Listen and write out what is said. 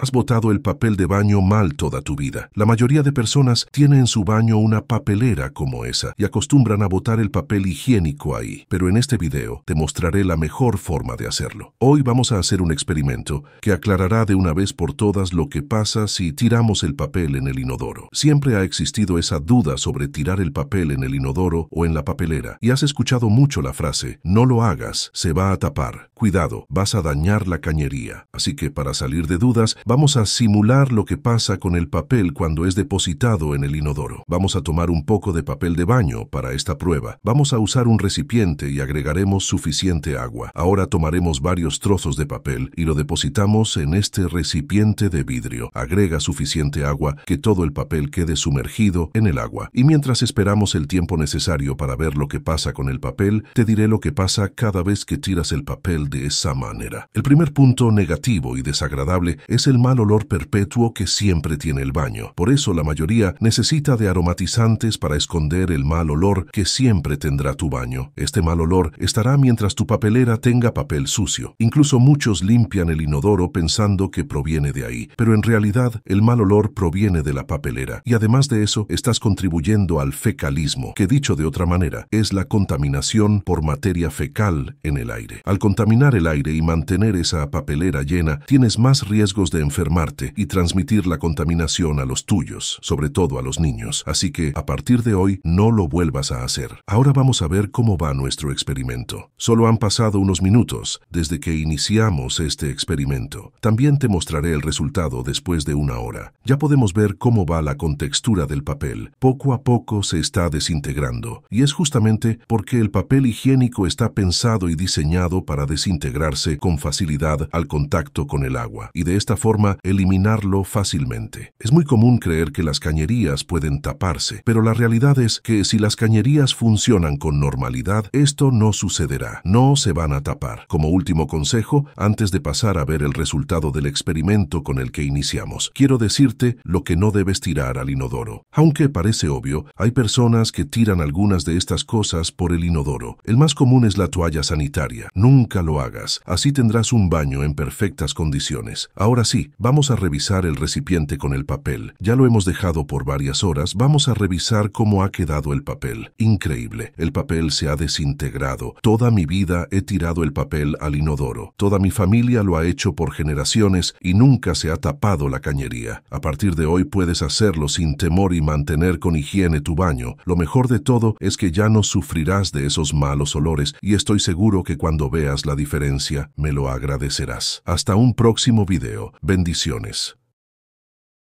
Has botado el papel de baño mal toda tu vida. La mayoría de personas tiene en su baño una papelera como esa y acostumbran a botar el papel higiénico ahí. Pero en este video te mostraré la mejor forma de hacerlo. Hoy vamos a hacer un experimento que aclarará de una vez por todas lo que pasa si tiramos el papel en el inodoro. Siempre ha existido esa duda sobre tirar el papel en el inodoro o en la papelera y has escuchado mucho la frase, no lo hagas, se va a tapar. Cuidado, vas a dañar la cañería. Así que para salir de dudas, Vamos a simular lo que pasa con el papel cuando es depositado en el inodoro. Vamos a tomar un poco de papel de baño para esta prueba. Vamos a usar un recipiente y agregaremos suficiente agua. Ahora tomaremos varios trozos de papel y lo depositamos en este recipiente de vidrio. Agrega suficiente agua que todo el papel quede sumergido en el agua. Y mientras esperamos el tiempo necesario para ver lo que pasa con el papel, te diré lo que pasa cada vez que tiras el papel de esa manera. El primer punto negativo y desagradable es el mal olor perpetuo que siempre tiene el baño. Por eso la mayoría necesita de aromatizantes para esconder el mal olor que siempre tendrá tu baño. Este mal olor estará mientras tu papelera tenga papel sucio. Incluso muchos limpian el inodoro pensando que proviene de ahí, pero en realidad el mal olor proviene de la papelera. Y además de eso, estás contribuyendo al fecalismo, que dicho de otra manera, es la contaminación por materia fecal en el aire. Al contaminar el aire y mantener esa papelera llena, tienes más riesgos de enfermarte y transmitir la contaminación a los tuyos, sobre todo a los niños. Así que, a partir de hoy, no lo vuelvas a hacer. Ahora vamos a ver cómo va nuestro experimento. Solo han pasado unos minutos desde que iniciamos este experimento. También te mostraré el resultado después de una hora. Ya podemos ver cómo va la contextura del papel. Poco a poco se está desintegrando. Y es justamente porque el papel higiénico está pensado y diseñado para desintegrarse con facilidad al contacto con el agua. Y de esta forma eliminarlo fácilmente. Es muy común creer que las cañerías pueden taparse, pero la realidad es que si las cañerías funcionan con normalidad, esto no sucederá. No se van a tapar. Como último consejo, antes de pasar a ver el resultado del experimento con el que iniciamos, quiero decirte lo que no debes tirar al inodoro. Aunque parece obvio, hay personas que tiran algunas de estas cosas por el inodoro. El más común es la toalla sanitaria. Nunca lo hagas, así tendrás un baño en perfectas condiciones. Ahora sí, vamos a revisar el recipiente con el papel. Ya lo hemos dejado por varias horas, vamos a revisar cómo ha quedado el papel. Increíble, el papel se ha desintegrado. Toda mi vida he tirado el papel al inodoro. Toda mi familia lo ha hecho por generaciones y nunca se ha tapado la cañería. A partir de hoy puedes hacerlo sin temor y mantener con higiene tu baño. Lo mejor de todo es que ya no sufrirás de esos malos olores y estoy seguro que cuando veas la diferencia me lo agradecerás. Hasta un próximo video bendiciones.